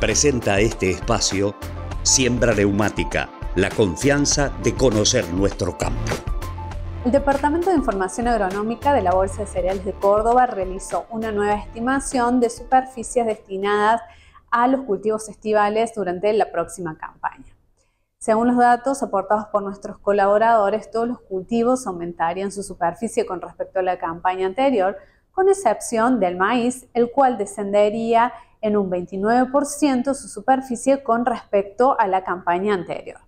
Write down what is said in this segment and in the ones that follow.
presenta este espacio Siembra Neumática, la confianza de conocer nuestro campo. El Departamento de Información Agronómica de la Bolsa de Cereales de Córdoba realizó una nueva estimación de superficies destinadas a los cultivos estivales durante la próxima campaña. Según los datos aportados por nuestros colaboradores, todos los cultivos aumentarían su superficie con respecto a la campaña anterior, con excepción del maíz, el cual descendería en un 29% su superficie con respecto a la campaña anterior.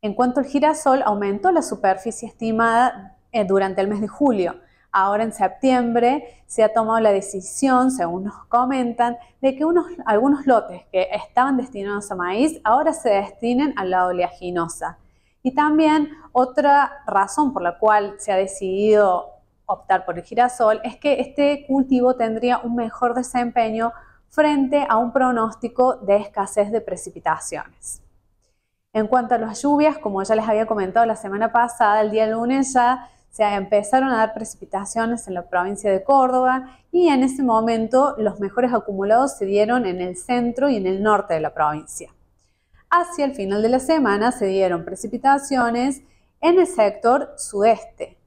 En cuanto al girasol, aumentó la superficie estimada eh, durante el mes de julio. Ahora en septiembre se ha tomado la decisión, según nos comentan, de que algunos lotes que estaban destinados a maíz ahora se destinen a la oleaginosa. Y también otra razón por la cual se ha decidido optar por el girasol es que este cultivo tendría un mejor desempeño frente a un pronóstico de escasez de precipitaciones. En cuanto a las lluvias, como ya les había comentado la semana pasada, el día lunes ya se empezaron a dar precipitaciones en la provincia de Córdoba y en ese momento los mejores acumulados se dieron en el centro y en el norte de la provincia. Hacia el final de la semana se dieron precipitaciones en el sector sudeste,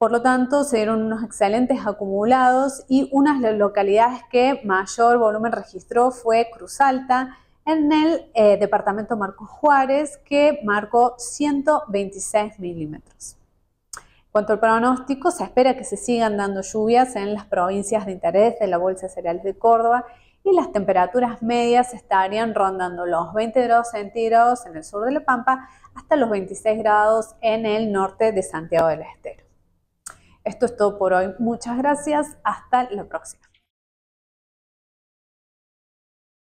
por lo tanto, se dieron unos excelentes acumulados y una de las localidades que mayor volumen registró fue Cruz Alta en el eh, departamento Marcos Juárez, que marcó 126 milímetros. En cuanto al pronóstico, se espera que se sigan dando lluvias en las provincias de interés de la Bolsa de Cereales de Córdoba y las temperaturas medias estarían rondando los 20 grados centígrados en el sur de La Pampa hasta los 26 grados en el norte de Santiago del Estero. Esto es todo por hoy. Muchas gracias. Hasta la próxima.